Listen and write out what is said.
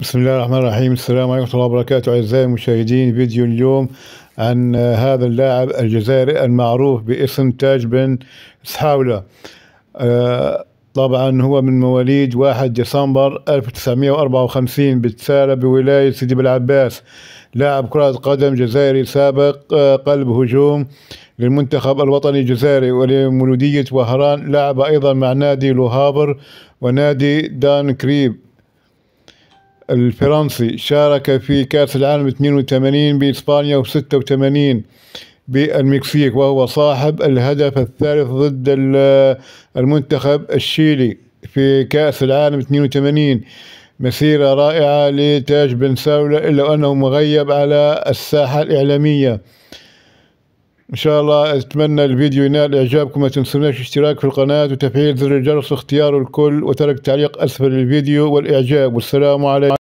بسم الله الرحمن الرحيم السلام عليكم ورحمة الله وبركاته أعزائي المشاهدين فيديو اليوم عن هذا اللاعب الجزائري المعروف باسم تاج بن سحاولة آه، طبعا هو من مواليد 1 ديسمبر 1954 بالتسالة بولاية سيدي بالعباس لاعب كرة قدم جزائري سابق آه، قلب هجوم للمنتخب الوطني الجزائري ولمولودية وهران لعب أيضا مع نادي لوهابر ونادي دان كريب الفرنسي شارك في كأس العالم 82 بإسبانيا و 86 بالمكسيك وهو صاحب الهدف الثالث ضد المنتخب الشيلي في كأس العالم 82 مسيرة رائعة لتاج بن ساولة إلا أنه مغيب على الساحة الإعلامية إن شاء الله أتمنى الفيديو ينال إعجابكم ما تنسوناش الاشتراك في القناة وتفعيل زر الجرس واختيار الكل وترك تعليق أسفل الفيديو والإعجاب والسلام عليكم